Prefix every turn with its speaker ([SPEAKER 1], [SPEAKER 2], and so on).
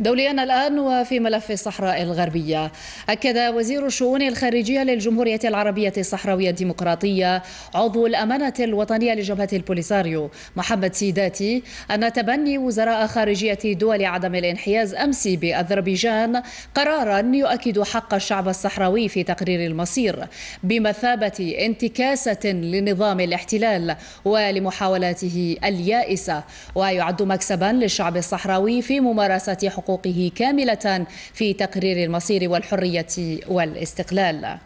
[SPEAKER 1] دوليا الآن وفي ملف الصحراء الغربية أكد وزير الشؤون الخارجية للجمهورية العربية الصحراوية الديمقراطية عضو الأمانة الوطنية لجبهة البوليساريو محمد سيداتي أن تبني وزراء خارجية دول عدم الانحياز أمس بأذربيجان قرارا يؤكد حق الشعب الصحراوي في تقرير المصير بمثابة انتكاسة لنظام الاحتلال ولمحاولاته اليائسة ويعد مكسبا للشعب الصحراوي في ممارسة حقوق حقوقه كاملة في تقرير المصير والحرية والاستقلال